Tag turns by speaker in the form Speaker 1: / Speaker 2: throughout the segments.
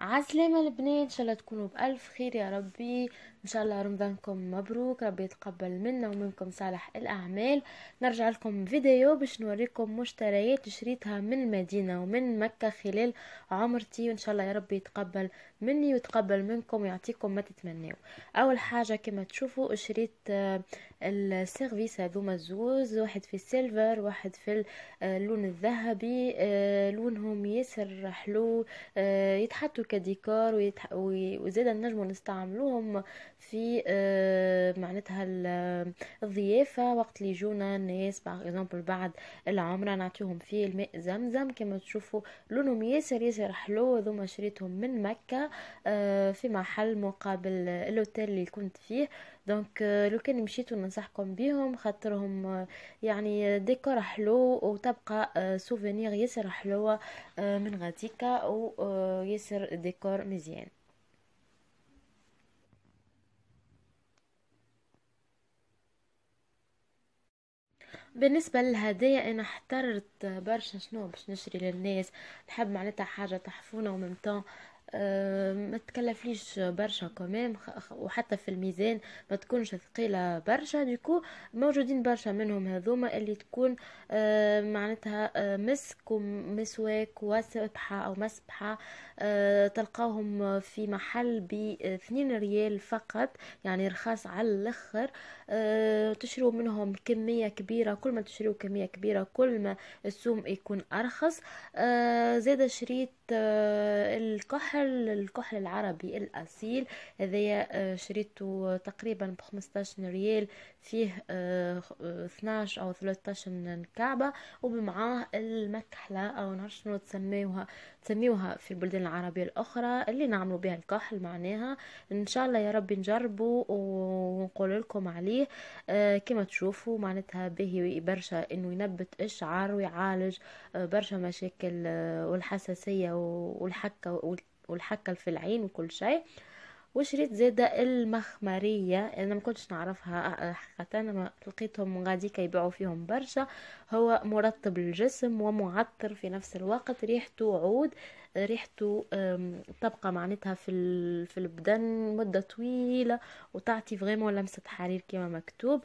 Speaker 1: عسلامة البنات ان شاء الله تكونوا بالف خير يا ربي ان شاء الله رمضانكم مبروك ربي يتقبل منا ومنكم صالح الاعمال نرجع لكم فيديو باش نوريكم مشتريات شريتها من المدينه ومن مكه خلال عمرتي وان شاء الله يا ربي يتقبل مني ويتقبل منكم ويعطيكم ما تتمنوا اول حاجه كما تشوفوا شريت آه، السيرفيس هذوما زوز واحد في السيلفر واحد في آه، اللون الذهبي آه، لونهم ياسر حلو يتحطوا كديكور وزاد نجموا نستعملوهم في آه، معناتها آه، الضيافة وقت اللي يجونا الناس باغ اكزومبل بعد العمرة نعطيهم فيه الماء زمزم كما تشوفوا لونهم ياسر ياسر حلو هذوما شريتهم من مكة آه، في محل مقابل الاوتيل اللي كنت فيه دونك لو كان مشيتو ننصحكم بيهم خاطرهم يعني ديكور حلو وتبقى سوفينير ياسر حلوة من غاديكا وياسر ديكور مزيان بالنسبة للهدايا أنا احترت برشا شنو باش نشري للناس نحب معناتها حاجة تحفونة وممتان ما تكلفليش برشا كمان وحتى في الميزان ما تكونش ثقيلة برشا ديكو موجودين برشا منهم هذوما اللي تكون معناتها مسك ومسواك وسبحة أو مسبحة تلقاهم في محل باثنين ريال فقط يعني رخاص على الاخر تشرو منهم كمية كبيرة كل ما تشرو كمية كبيرة كل ما السوم يكون أرخص زاد شريت الكحل الكحل العربي الاصيل هذايا آه، شريته تقريبا ب 15 ريال فيه 12 آه، او 13 مكعبه ومعاه المكحله او نعرف شنو تسميوها تسميوها في البلدان العربيه الاخرى اللي نعملوا بها الكحل معناها ان شاء الله يا ربي نجربه ونقول لكم عليه آه، كما تشوفوا معناتها باهي برشا انه ينبت اشعار ويعالج برشا مشاكل والحساسيه والحكة والحكة في العين وكل شيء وشريت زادة المخمرية انا ما كنتش نعرفها حقيقة ما لقيتهم غادي كيبيعوا فيهم برشا هو مرطب الجسم ومعطر في نفس الوقت ريحته عود ريحته تبقى معناتها في في البدن مدة طويلة وتعطي فريمون لمسة حرير كما مكتوب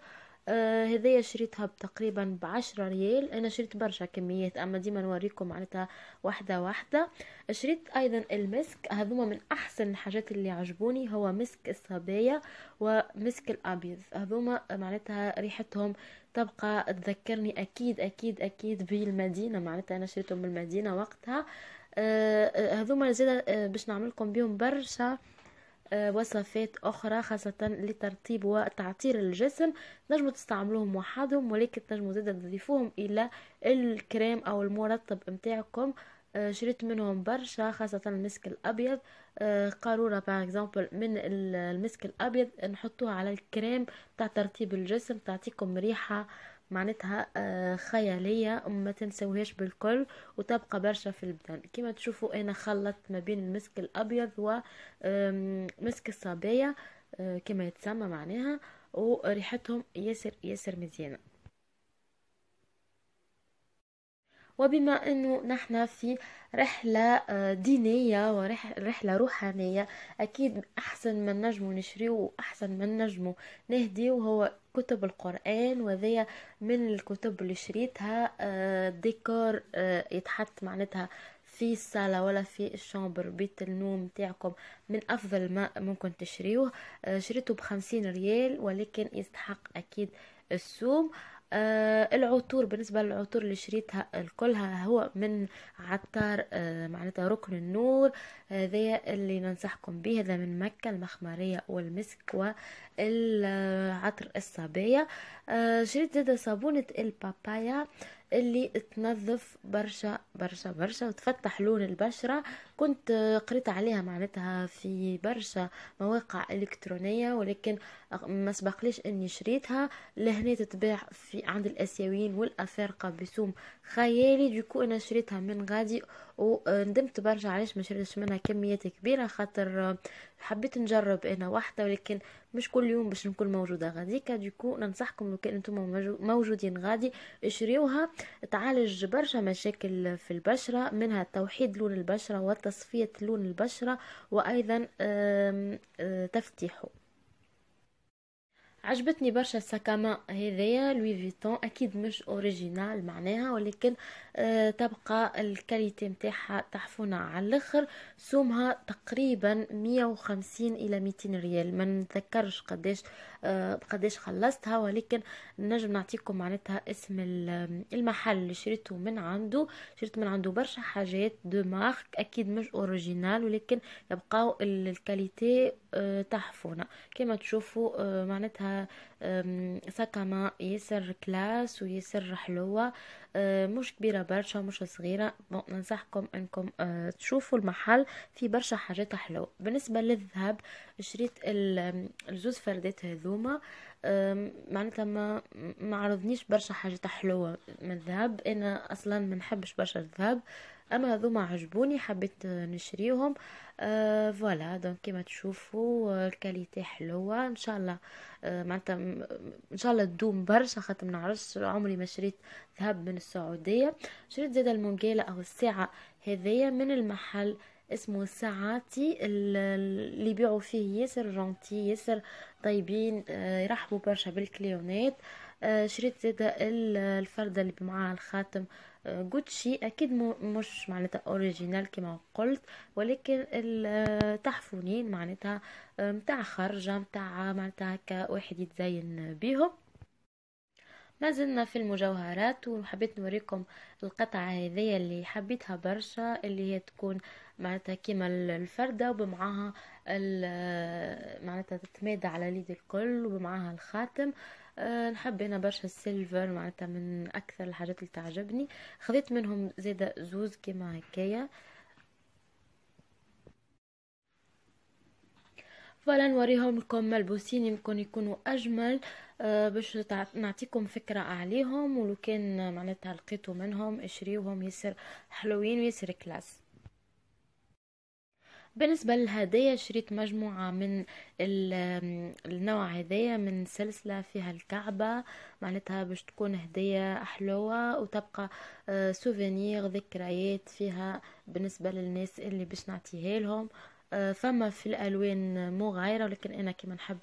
Speaker 1: آه هذيا شريتها تقريبا بعشرة ريال انا شريت برشا كميات اما ديما نوريكم معناتها واحدة واحدة شريت ايضا المسك هذوما من احسن الحاجات اللي عجبوني هو مسك الصبايا ومسك الابيض هذوما معناتها ريحتهم تبقى تذكرني اكيد اكيد اكيد بالمدينة معناتها انا شريتهم بالمدينة وقتها آه, آه، هذوما زيادة آه، باش نعملكم بيهم برشا وصفات أخرى خاصة لترطيب وتعطير الجسم نجموا تستعملوهم وحدهم ولكن تنجموا زادا تضيفوهم إلى الكريم أو المرطب متاعكم آه، شريت منهم برشا خاصة المسك الأبيض آه، قارورة باغ من المسك الأبيض نحطوها على الكريم تاع ترطيب الجسم تعطيكم ريحة معناتها آه، خيالية وما تنسوهاش بالكل وتبقى برشا في البدن كما تشوفوا انا خلطت ما بين المسك الابيض ومسك الصبايا آه، كما يتسمى معناها وريحتهم ياسر ياسر مزيانه وبما انه نحن في رحله آه، دينيه ورحله روحانيه اكيد احسن ما نجمو نشريو واحسن ما نجمو نهديو هو كتب القران وذي من الكتب اللي شريتها آه، ديكور آه، يتحط معناتها في الصالة ولا في الشامبر بيت النوم تاعكم من أفضل ما ممكن تشريوه شريته بخمسين ريال ولكن يستحق أكيد السوم آه آه العطور بالنسبة للعطور اللي شريتها كلها هو من عطار آه، معناتها ركن النور هذا آه، اللي ننصحكم به هذا من مكة المخمارية والمسك والعطر آه شريت زاد صابونة البابايا اللي تنظف برشا برشا برشا وتفتح لون البشرة كنت قريت عليها معناتها في برشا مواقع إلكترونية ولكن ما سبقليش اني شريتها لهنا تتباع في عند الاسيويين والافارقة بسوم خيالي ديكو انا شريتها من غادي وندمت برشا علاش ما شريتش منها كميات كبيرة خاطر حبيت نجرب انا واحدة ولكن مش كل يوم باش نكون موجوده غادي كادوكو ننصحكم لو كان نتوما موجودين غادي اشريوها تعالج برشا مشاكل في البشره منها توحيد لون البشره وتصفيه لون البشره وايضا آه، تفتيحه عجبتني برشا الساكاما هذيا لوي فيتون اكيد مش اوريجينال معناها ولكن أه تبقى الكاليتي نتاعها تحفونه على الاخر سومها تقريبا 150 الى 200 ريال ما نتذكرش قداش أه قداش خلصتها ولكن نجم نعطيكم معناتها اسم المحل اللي شريته من عنده شريت من عنده برشا حاجات دو مارك اكيد مش اوريجينال ولكن يبقاو الكاليتي أه تحفونه كما تشوفوا آه، معناتها سكما ياسر كلاس وياسر حلوة أه، مش كبيرة برشا مش صغيرة ننصحكم انكم أه، تشوفوا المحل في برشا حاجات حلوة بالنسبة للذهب شريت الجوز فردات هذوما معناتها ما معرضنيش برشا حاجات حلوة من الذهب انا اصلا منحبش برشا الذهب اما هذوما عجبوني حبيت نشريهم آه فوالا دونك كيما تشوفوا آه، الكاليتي حلوه ان شاء الله آه، معناتها ان شاء الله تدوم برشا خاطر ما نعرفش عمري ما شريت ذهب من السعوديه شريت زاد المونجيلا او الساعه هذيا من المحل اسمه ساعاتي اللي يبيعوا فيه ياسر رونتي ياسر طيبين آه، يرحبوا برشا بالكليونات شريت زاد الفرده اللي معاها الخاتم جوتشي اكيد مش معناتها اوريجينال كما قلت ولكن التحفونين معناتها آه، متاع خرجه متاع معناتها هكا واحد يتزين بيهم ما زلنا في المجوهرات وحبيت نوريكم القطعة هذية اللي حبيتها برشا اللي هي تكون معناتها كيما الفردة وبمعاها معناتها تتمادى على اليد الكل وبمعاها الخاتم آه آه، نحب انا برشا السيلفر معناتها من اكثر الحاجات اللي تعجبني خذيت منهم زيادة زوز كيما هكايا فوالا نوريهم لكم ملبوسين يمكن يكونوا اجمل أه باش نعطيكم فكره عليهم ولو كان معناتها لقيتوا منهم اشريوهم ياسر حلوين وياسر كلاس بالنسبة للهدايا شريت مجموعة من النوع هدايا من سلسلة فيها الكعبة معناتها باش تكون هدية حلوة وتبقى سوفينير آه، ذكريات فيها بالنسبة للناس اللي باش نعطيها لهم آه، فما في الالوان مو غايره ولكن انا كيما نحب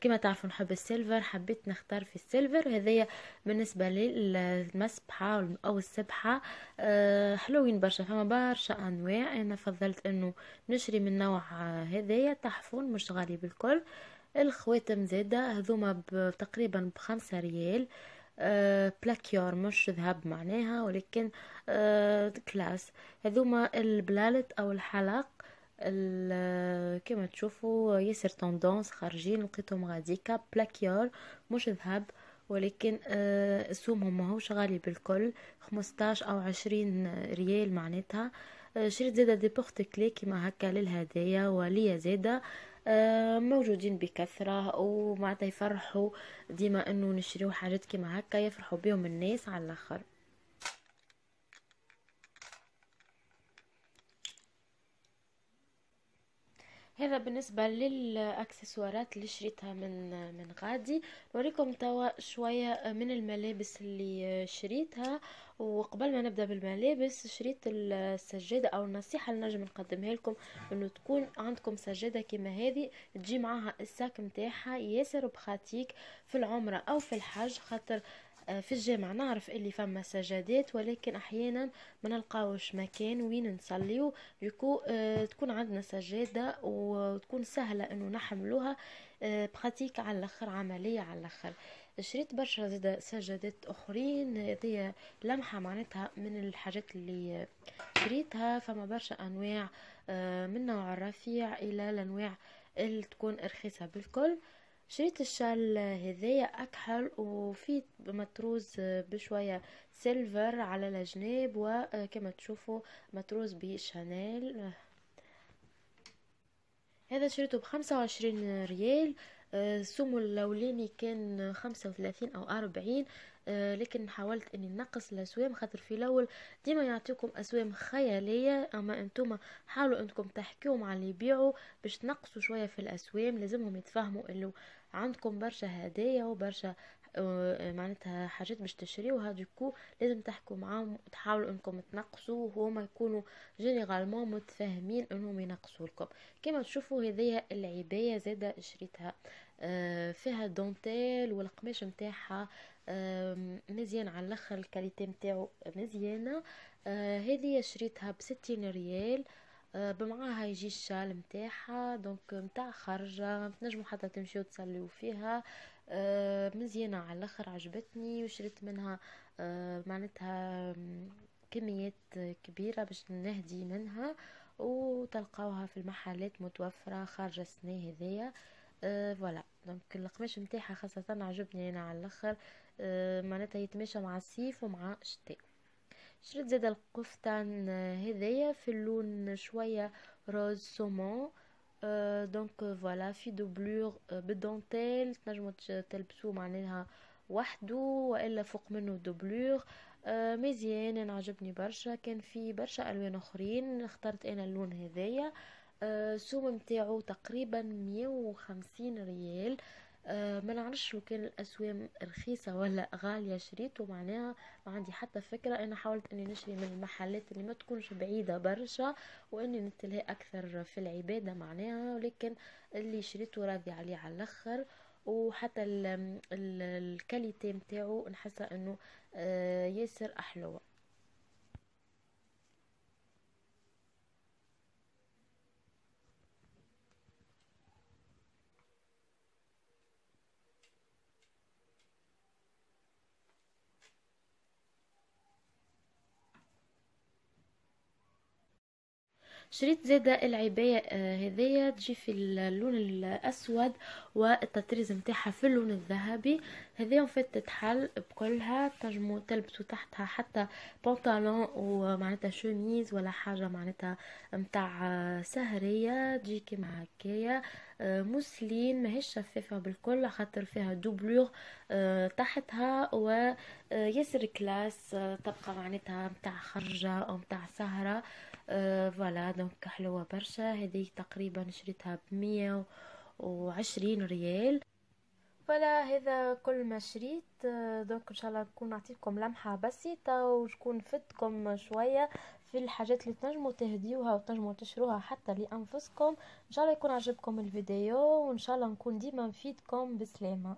Speaker 1: كما تعرفوا نحب السيلفر حبيت نختار في السيلفر هذايا بالنسبه للمسبحه او السبحه آه، حلوين برشا فما برشا انواع انا فضلت انه نشري من نوع آه، هذايا تحفون مش غالي بالكل الخواتم زاده هذوما تقريبا بخمسة ريال أه بلاكيور مش ذهب معناها ولكن أه كلاس هذوما البلالت او الحلق كما تشوفوا ياسر توندونس خارجين لقيتهم غادي كاب بلاكيور مش ذهب ولكن آه، سومهم ماهوش غالي بالكل 15 او 20 ريال معناتها آه، شريت زاده دي بورت كلي كيما هكا للهدايا وليا زاده آه، موجودين بكثرة ومعناتها يفرحوا ديما انه نشريو حاجات كيما هكا يفرحوا بيهم الناس على الاخر هذا بالنسبة للأكسسوارات اللي شريتها من من غادي نوريكم توا شوية من الملابس اللي شريتها وقبل ما نبدأ بالملابس شريت السجادة أو النصيحة اللي نجم نقدمها لكم إنه تكون عندكم سجادة كما هذه تجي معاها الساك متاعها ياسر بخاتيك في العمرة أو في الحج خاطر آه، في الجامع نعرف اللي فما سجادات ولكن احيانا ما نلقاوش مكان وين نصليو دوكو آه، تكون عندنا سجاده وتكون سهله انه نحملوها براتيك آه، على الاخر عمليه على الاخر شريت برشا زاده سجادات اخرين هذه لمحه معناتها من الحاجات اللي شريتها فما برشا انواع من نوع الرفيع الى الانواع اللي تكون رخيصه بالكل شريت الشال هذايا اكحل وفيه متروز بشويه سيلفر على الجناب وكما تشوفوا متروز بشانيل هذا شريته بخمسة وعشرين ريال السوم الاولاني كان خمسة وثلاثين او اربعين لكن حاولت اني نقص الاسوام خاطر في الاول ديما يعطيكم اسوام خياليه اما انتم حاولوا انكم تحكيوا مع اللي يبيعوا باش تنقصوا شويه في الاسوام لازمهم يتفهموا انه عندكم برشا هدايا وبرشا آه، آه، معناتها حاجات باش تشريوها ديكو لازم تحكوا معاهم وتحاولوا انكم تنقصوا وهما يكونوا جينيرالمون متفاهمين انهم ينقصوا لكم كما تشوفوا هذيا العبايه زاده شريتها آه، فيها دونتيل والقماش نتاعها مزيان على الاخر الكاليتي نتاعو مزيانه هذه شريتها بستين ريال آه، بمعاها يجي الشال متاعها دونك متاع خرجة تنجمو حتى تمشيو تصليو فيها آه، مزيانة على الاخر عجبتني وشريت منها آه، معناتها كميات كبيرة باش نهدي منها وتلقاوها في المحلات متوفرة خارج السنة هذيا أه فوالا دونك القماش نتاعها خاصة عجبني انا على الاخر أه معناتها يتماشى مع الصيف ومع الشتاء شريت زاد القفطان آه، هذايا في اللون شويه روز سومون دونك فوالا في دوبلور بدونتيل تنجمو تلبسو معناها وحدو والا فوق منه دوبلور أه مزيان انا عجبني برشا كان في برشا الوان اخرين اخترت انا اللون هذايا آه، السوم نتاعو تقريبا 150 ريال آه، ما نعرفش لو كان الاسوام رخيصه ولا غاليه شريته معناها ما عندي حتى فكره انا حاولت اني نشري من المحلات اللي ما تكونش بعيده برشا واني نتلهى اكثر في العباده معناها ولكن اللي شريته راضي عليه على الاخر وحتى الكاليتي نتاعو نحسها انه آه، ياسر احلوه شريت زادة العباية آه، هذية تجي في اللون الأسود والتطريز متاحة في اللون الذهبي هذية فات تتحل بكلها تنجمو تلبسو تحتها حتى بنطلون ومعناتها شوميز ولا حاجة معناتها متاع آه، سهرية تجي كيما هكايا آه، موسلين ماهيش شفافة بالكل خاطر فيها دوبلور آه، تحتها و آه، ياسر كلاس تبقى معناتها متاع خرجة أو متاع سهرة فوالا دونك حلوة برشا هذه تقريبا شريتها بمية وعشرين ريال فلا هذا كل ما شريت دونك ان شاء الله نكون نعطيكم لمحه بسيطه وتكون فدتكم شويه في الحاجات اللي تنجموا تهديوها وتنجموا تشروها حتى لانفسكم ان شاء الله يكون عجبكم الفيديو وان شاء الله نكون ديما نفيدكم بسلامه